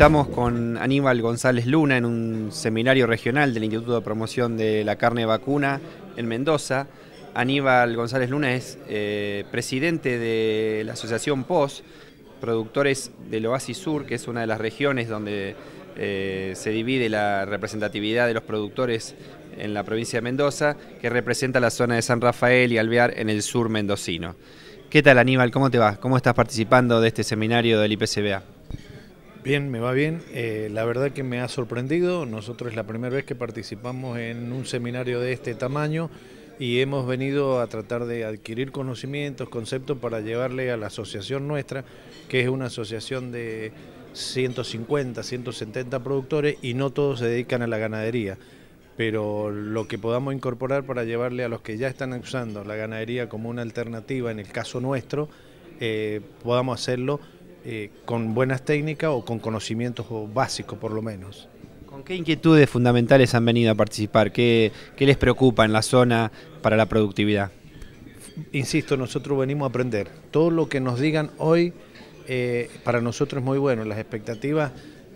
Estamos con Aníbal González Luna en un seminario regional del Instituto de Promoción de la Carne Vacuna en Mendoza. Aníbal González Luna es eh, presidente de la asociación POS, productores del Oasis Sur, que es una de las regiones donde eh, se divide la representatividad de los productores en la provincia de Mendoza, que representa la zona de San Rafael y Alvear en el sur mendocino. ¿Qué tal Aníbal? ¿Cómo te va? ¿Cómo estás participando de este seminario del IPCBA? Bien, me va bien. Eh, la verdad que me ha sorprendido. Nosotros es la primera vez que participamos en un seminario de este tamaño y hemos venido a tratar de adquirir conocimientos, conceptos para llevarle a la asociación nuestra, que es una asociación de 150, 170 productores y no todos se dedican a la ganadería pero lo que podamos incorporar para llevarle a los que ya están usando la ganadería como una alternativa, en el caso nuestro, eh, podamos hacerlo eh, con buenas técnicas o con conocimientos básicos por lo menos. ¿Con qué inquietudes fundamentales han venido a participar? ¿Qué, les preocupa en la zona para la productividad? Insisto, nosotros venimos a aprender. Todo lo que nos digan hoy eh, para nosotros es muy bueno. Las expectativas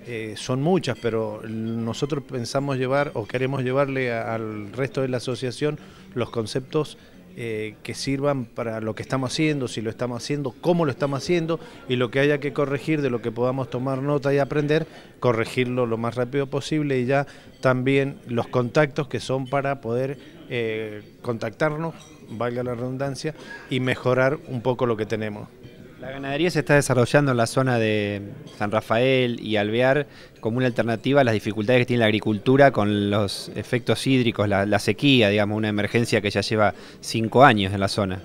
eh, son muchas, pero nosotros pensamos llevar o queremos llevarle al resto de la asociación los conceptos eh, que sirvan para lo que estamos haciendo, si lo estamos haciendo, cómo lo estamos haciendo y lo que haya que corregir, de lo que podamos tomar nota y aprender, corregirlo lo más rápido posible y ya también los contactos que son para poder eh, contactarnos, valga la redundancia, y mejorar un poco lo que tenemos. La ganadería se está desarrollando en la zona de San Rafael y Alvear como una alternativa a las dificultades que tiene la agricultura con los efectos hídricos, la, sequía, digamos, una emergencia que ya lleva cinco años en la zona.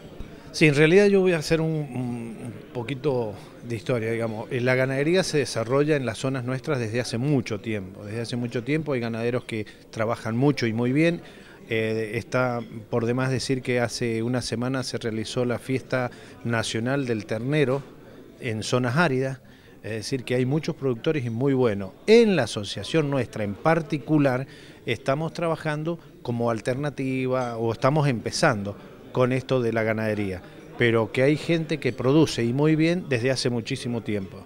Sí, en realidad yo voy a hacer un, un, poquito de historia, digamos. Eh, la ganadería se desarrolla en las zonas nuestras desde hace mucho tiempo. Desde hace mucho tiempo hay ganaderos que trabajan mucho y muy bien, eh, está por demás decir que hace una semana se realizó la fiesta nacional del ternero en zonas áridas, es decir, que hay muchos productores y muy buenos. En la asociación nuestra en particular estamos trabajando como alternativa o estamos empezando con esto de la ganadería, pero que hay gente que produce y muy bien desde hace muchísimo tiempo.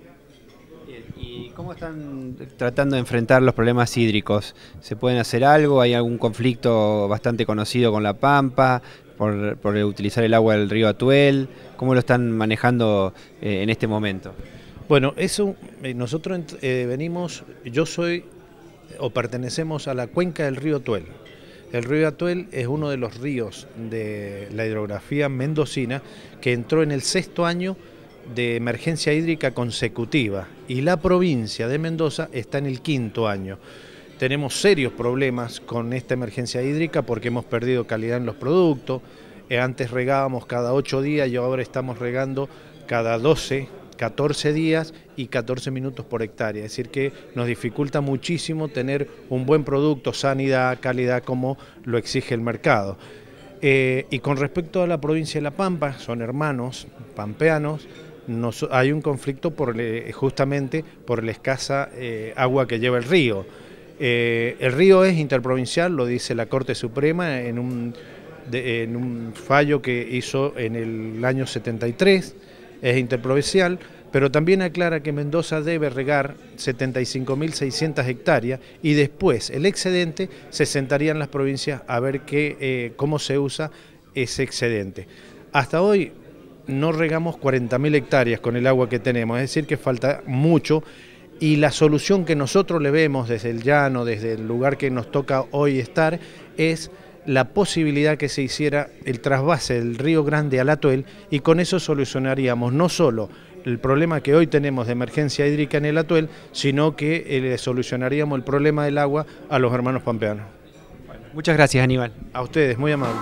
¿Cómo están tratando de enfrentar los problemas hídricos? ¿Se pueden hacer algo? ¿Hay algún conflicto bastante conocido con la Pampa por, utilizar el agua del río Atuel? ¿Cómo lo están manejando eh, en este momento? Bueno, eso eh, nosotros eh, venimos, yo soy o pertenecemos a la cuenca del río Atuel. El río Atuel es uno de los ríos de la hidrografía mendocina que entró en el sexto año de emergencia hídrica consecutiva y la provincia de Mendoza está en el quinto año. Tenemos serios problemas con esta emergencia hídrica porque hemos perdido calidad en los productos. Eh, antes regábamos cada ocho días y ahora estamos regando cada 12, 14 días y 14 minutos por hectárea. Es decir que nos dificulta muchísimo tener un buen producto, sanidad, calidad como lo exige el mercado. Eh, y con respecto a la provincia de La Pampa, son hermanos pampeanos, hay un conflicto justamente por la escasa eh, agua que lleva el río. Eh, el río es interprovincial, lo dice la Corte Suprema en un, fallo que hizo en el año 73, es interprovincial, pero también aclara que Mendoza debe regar 75.600 hectáreas y después el excedente se sentaría en las provincias a ver qué, eh, cómo se usa ese excedente. Hasta hoy no regamos 40.000 hectáreas con el agua que tenemos, es decir que falta mucho y la solución que nosotros le vemos desde el llano, desde el lugar que nos toca hoy estar, es la posibilidad que se hiciera el trasvase del río Grande al Atuel y con eso solucionaríamos no solo el problema que hoy tenemos de emergencia hídrica en el Atuel, sino que eh, le solucionaríamos el problema del agua a los hermanos pampeanos. Muchas gracias, Aníbal. A ustedes, muy amable.